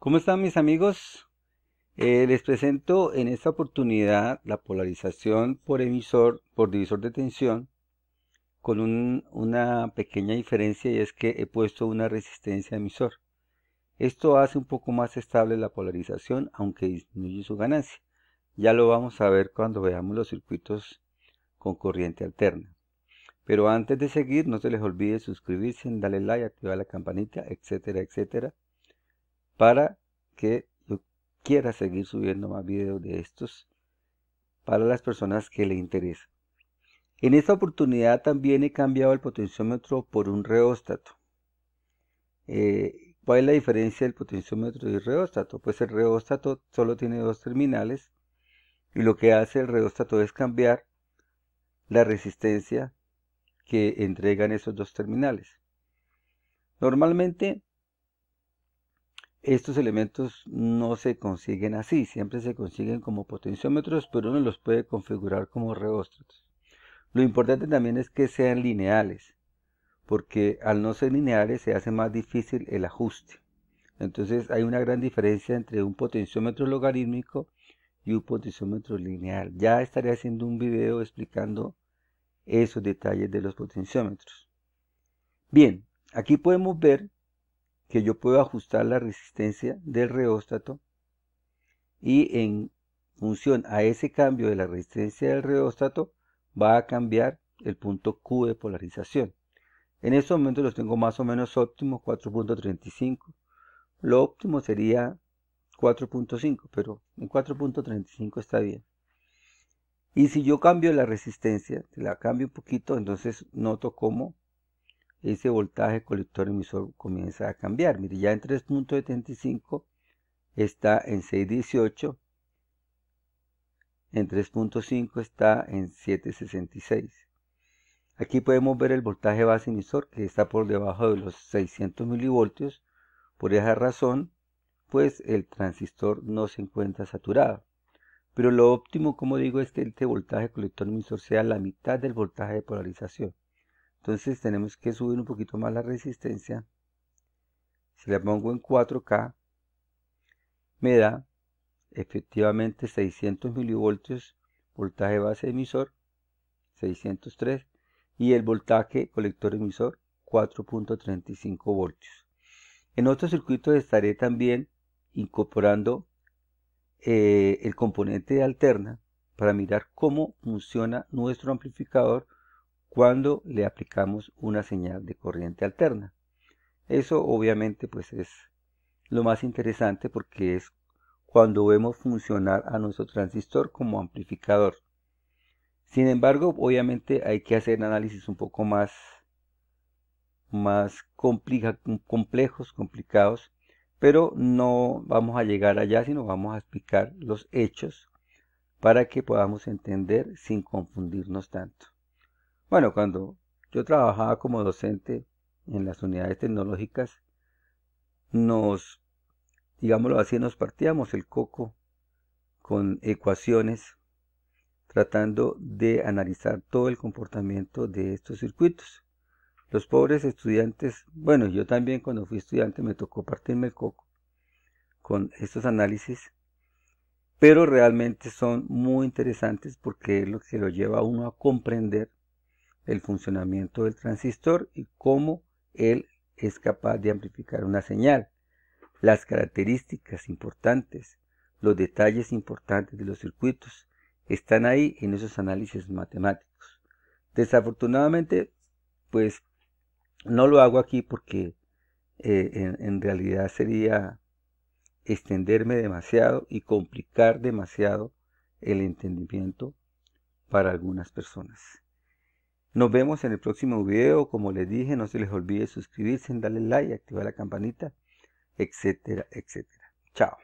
¿Cómo están mis amigos? Eh, les presento en esta oportunidad la polarización por emisor, por divisor de tensión, con una pequeña diferencia y es que he puesto una resistencia a emisor. Esto hace un poco más estable la polarización, aunque disminuye su ganancia. Ya lo vamos a ver cuando veamos los circuitos con corriente alterna. Pero antes de seguir, no se les olvide suscribirse, darle like, activar la campanita, etcétera, etcétera para que yo quiera seguir subiendo más videos de estos para las personas que le interesa. En esta oportunidad también he cambiado el potenciómetro por un reóstato. Eh, ¿Cuál es la diferencia del potenciómetro y el reóstato? Pues el reóstato solo tiene dos terminales y lo que hace el reóstato es cambiar la resistencia que entregan esos dos terminales. Normalmente estos elementos no se consiguen así, siempre se consiguen como potenciómetros, pero uno los puede configurar como reóstratos. Lo importante también es que sean lineales, porque al no ser lineales se hace más difícil el ajuste. Entonces hay una gran diferencia entre un potenciómetro logarítmico y un potenciómetro lineal. Ya estaré haciendo un video explicando esos detalles de los potenciómetros. Bien, aquí podemos ver que yo puedo ajustar la resistencia del reóstato y en función a ese cambio de la resistencia del reóstato va a cambiar el punto Q de polarización. En este momento los tengo más o menos óptimos, 4.35. Lo óptimo sería 4.5, pero en 4.35 está bien. Y si yo cambio la resistencia, la cambio un poquito, entonces noto cómo ese voltaje colector emisor comienza a cambiar. Mire, ya en 3.75 está en 6.18, en 3.5 está en 7.66. Aquí podemos ver el voltaje base emisor que está por debajo de los 600 milivoltios. Por esa razón, pues el transistor no se encuentra saturado. Pero lo óptimo, como digo, es que este voltaje colector emisor sea la mitad del voltaje de polarización. Entonces tenemos que subir un poquito más la resistencia. Si la pongo en 4K, me da efectivamente 600 milivoltios, voltaje base emisor, 603, y el voltaje colector emisor, 4.35 voltios. En otro circuito estaré también incorporando eh, el componente de alterna para mirar cómo funciona nuestro amplificador cuando le aplicamos una señal de corriente alterna. Eso obviamente pues es lo más interesante porque es cuando vemos funcionar a nuestro transistor como amplificador. Sin embargo, obviamente hay que hacer análisis un poco más, más complejos, complicados, pero no vamos a llegar allá, sino vamos a explicar los hechos para que podamos entender sin confundirnos tanto. Bueno, cuando yo trabajaba como docente en las unidades tecnológicas, nos, digámoslo así, nos partíamos el coco con ecuaciones tratando de analizar todo el comportamiento de estos circuitos. Los pobres estudiantes, bueno, yo también cuando fui estudiante me tocó partirme el coco con estos análisis, pero realmente son muy interesantes porque es lo que lo lleva a uno a comprender el funcionamiento del transistor y cómo él es capaz de amplificar una señal, las características importantes, los detalles importantes de los circuitos, están ahí en esos análisis matemáticos. Desafortunadamente, pues no lo hago aquí porque eh, en realidad sería extenderme demasiado y complicar demasiado el entendimiento para algunas personas. Nos vemos en el próximo video. Como les dije, no se les olvide suscribirse, darle like, activar la campanita, etcétera, etcétera. Chao.